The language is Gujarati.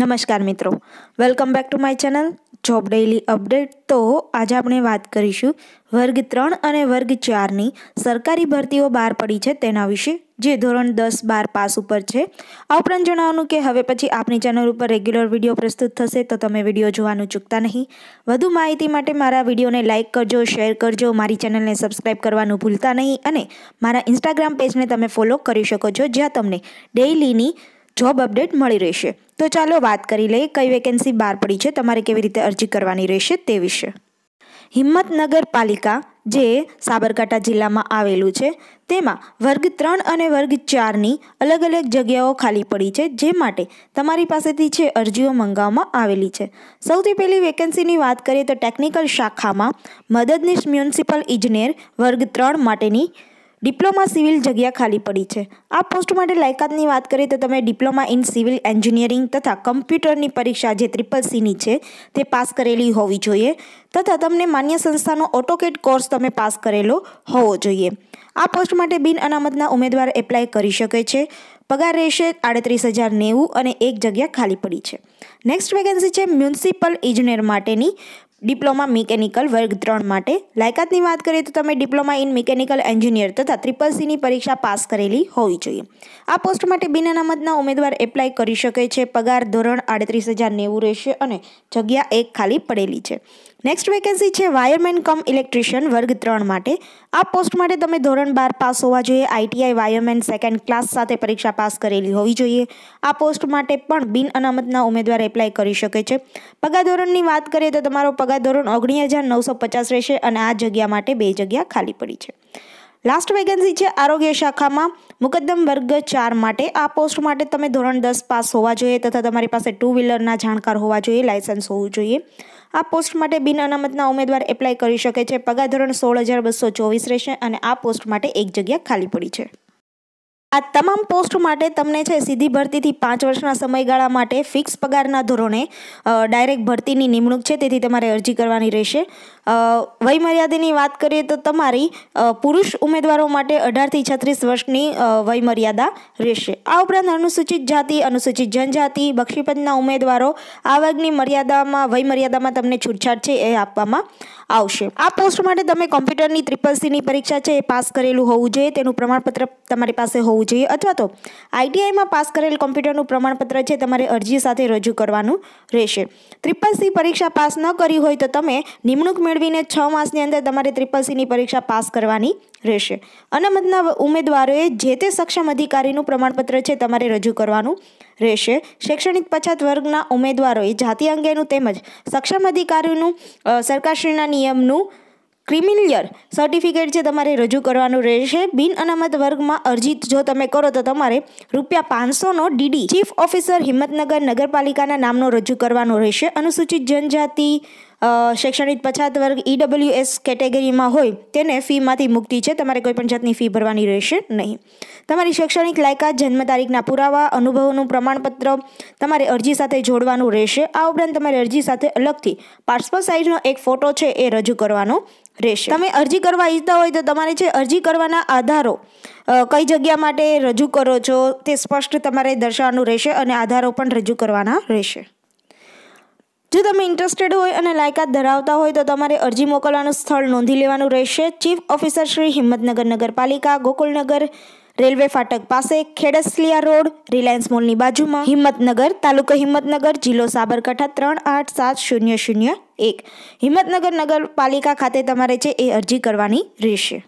નમસ્કાર મિત્રો welcome back to my channel job daily update તો આજે આપણે વાત કરીશું વર્ગ ત્રણ અને વર્ગ ચારની સરકારી ભરતીઓ બહાર પડી છે તેના વિશે જે ધોરણ દસ બાર પાસ ઉપર છે આ ઉપરાંત જણાવવાનું કે હવે પછી આપની ચેનલ ઉપર રેગ્યુલર વિડીયો પ્રસ્તુત થશે તો તમે વિડીયો જોવાનું ચૂકતા નહીં વધુ માહિતી માટે મારા વિડીયોને લાઇક કરજો શેર કરજો મારી ચેનલને સબસ્ક્રાઈબ કરવાનું ભૂલતા નહીં અને મારા ઇન્સ્ટાગ્રામ પેજને તમે ફોલો કરી શકો છો જ્યાં તમને ડેઇલીની જોબ અપડેટ મળી રહેશે તો ચાલો વાત કરી લઈએ કઈ વેકેન્સી બહાર પડી છે તમારે કેવી રીતે અરજી કરવાની રહેશે તે વિશે હિંમતનગર પાલિકા જે સાબરકાંઠા જિલ્લામાં આવેલું છે તેમાં વર્ગ ત્રણ અને વર્ગ ચારની અલગ અલગ જગ્યાઓ ખાલી પડી છે જે માટે તમારી પાસેથી છે અરજીઓ મંગાવવામાં આવેલી છે સૌથી પહેલી વેકેન્સીની વાત કરીએ તો ટેકનિકલ શાખામાં મદદનીશ મ્યુનિસિપલ ઇજનેર વર્ગ ત્રણ માટેની ડિપ્લોમા સિવિલ જગ્યા ખાલી પડી છે આ પોસ્ટ માટે લાયકાતની વાત કરીએ તો તમે ડિપ્લોમા ઇન સિવિલ એન્જિનિયરિંગ તથા કમ્પ્યુટરની પરીક્ષા જે ટ્રિપલ સીની છે તે પાસ કરેલી હોવી જોઈએ તથા તમને માન્ય સંસ્થાનો ઓટોકેટ કોર્સ તમે પાસ કરેલો હોવો જોઈએ આ પોસ્ટ માટે બિન અનામતના ઉમેદવાર એપ્લાય કરી શકે છે પગાર રહેશે આડત્રીસ હજાર નેવું અને એક જગ્યા ખાલી પડી છે નેક્સ્ટ વેકેન્સી છે મ્યુનિસિપલ ઇજનેર માટેની ડિપ્લોમા મિકેનિકલ વર્ગ ત્રણ માટે લાયકાતની વાત કરીએ તો તમે ડિપ્લોમા ઇન મિકેનિકલ એન્જિનિયર તથા ટ્રિપલ સીની પરીક્ષા પાસ કરેલી હોવી જોઈએ આ પોસ્ટ માટે બિન અનામતના ઉમેદવાર એપ્લાય કરી શકે છે પગાર ધોરણ આડત્રીસ હજાર નેવું રહેશે અને જગ્યા એક ખાલી પડેલી છે નેક્સ્ટ વેકેન્સી છે વાયરમેન કમ ઇલેક્ટ્રિશિયન વર્ગ ત્રણ માટે આ પોસ્ટ માટે તમે ધોરણ બાર પાસ હોવા જોઈએ આઈટીઆઈ વાયરમેન સેકન્ડ ક્લાસ સાથે પરીક્ષા પાસ કરેલી હોવી જોઈએ આ પોસ્ટ માટે પણ બિન અનામતના ઉમેદવાર એપ્લાય કરી શકે છે પગાર ધોરણની વાત કરીએ તો તમારો પગાર આગાહી ધોરણ ઓગણી હજાર નવસો પચાસ રહેશે અને આ જગ્યા માટે બે જગ્યા ખાલી પડી છે લાસ્ટ વેકેન્સી છે આરોગ્ય શાખામાં મુકદ્દમ વર્ગ ચાર માટે આ પોસ્ટ માટે તમે ધોરણ દસ પાસ હોવા જોઈએ તથા તમારી પાસે ટુ વ્હીલરના જાણકાર હોવા જોઈએ લાયસન્સ હોવું જોઈએ આ પોસ્ટ માટે બિન અનામતના ઉમેદવાર એપ્લાય કરી શકે છે પગાર ધોરણ સોળ હજાર બસો ચોવીસ રહેશે અને આ પોસ્ટ માટે એક જગ્યા ખાલી પડી છે આ તમામ પોસ્ટ માટે તમને છે સીધી ભરતીથી પાંચ વર્ષના સમયગાળા માટે ફિક્સ પગારના ધોરણે ડાયરેક્ટ ભરતીની નિમણૂક છે તેથી તમારે અરજી કરવાની રહેશે વયમર્યાદાની વાત કરીએ તો તમારી પુરુષ ઉમેદવારો માટે અઢારથી છત્રીસ વર્ષની વયમર્યાદા રહેશે આ ઉપરાંત અનુસૂચિત જાતિ અનુસૂચિત જનજાતિ બક્ષીપદના ઉમેદવારો આવકની મર્યાદામાં વયમર્યાદામાં તમને છૂટછાટ છે એ આપવામાં આવશે આ પોસ્ટ માટે તમે કોમ્પ્યુટરની ત્રિપલ સીની પરીક્ષા છે એ પાસ કરેલું હોવું જોઈએ તેનું પ્રમાણપત્ર તમારી પાસે હોવું હોવું જોઈએ અથવા તો આઈટીઆઈમાં પાસ કરેલ કોમ્પ્યુટરનું પ્રમાણપત્ર છે તમારે અરજી સાથે રજૂ કરવાનું રહેશે ત્રિપલ સી પરીક્ષા પાસ ન કરી હોય તો તમે નિમણૂક મેળવીને છ માસની અંદર તમારે ત્રિપલ સીની પરીક્ષા પાસ કરવાની રહેશે અનામતના ઉમેદવારોએ જે તે સક્ષમ અધિકારીનું પ્રમાણપત્ર છે તમારે રજૂ કરવાનું રહેશે શૈક્ષણિક પછાત વર્ગના ઉમેદવારોએ જાતિ અંગેનું તેમજ સક્ષમ અધિકારીનું સરકારશ્રીના નિયમનું ક્રિમિલિયર સર્ટિફિકેટ છે તમારે રજૂ કરવાનું રહેશે બિન અનામત વર્ગમાં અરજી જો તમે કરો તો તમારે રૂપિયા પાંચસોનો ડીડી ચીફ ઓફિસર હિંમતનગર નગરપાલિકાના નામનો રજૂ કરવાનો રહેશે અનુસૂચિત જનજાતિ શૈક્ષણિક પછાત વર્ગ ઈડબલ્યુ એસ કેટેગરીમાં હોય તેને ફીમાંથી મુક્તિ છે તમારે કોઈપણ જાતની ફી ભરવાની રહેશે નહીં તમારી શૈક્ષણિક લાયકાત જન્મ તારીખના પુરાવા અનુભવનું પ્રમાણપત્ર તમારે અરજી સાથે જોડવાનું રહેશે આ ઉપરાંત તમારી અરજી સાથે અલગથી પાસપોર્ટ સાઇઝનો એક ફોટો છે એ રજૂ કરવાનો રહેશે તમે અરજી કરવા ઈચ્છતા હોય તો તમારે છે અરજી કરવાના આધારો કઈ જગ્યા માટે રજૂ કરો છો તે સ્પષ્ટ તમારે દર્શાવવાનું રહેશે અને આધારો પણ રજૂ કરવાના રહેશે જો તમે ઇન્ટરેસ્ટેડ હોય અને લાયકાત ધરાવતા હોય તો તમારે અરજી મોકલવાનું સ્થળ નોંધી લેવાનું રહેશે ચીફ ઓફિસર શ્રી હિંમતનગર નગરપાલિકા ગોકુલનગર રેલવે ફાટક પાસે ખેડસલિયા રોડ રિલાયન્સ મોલની બાજુમાં હિંમતનગર તાલુકો હિંમતનગર જિલ્લો સાબરકાંઠા ત્રણ આઠ સાત શૂન્ય શૂન્ય એક હિંમતનગર નગરપાલિકા ખાતે તમારે છે એ અરજી કરવાની રહેશે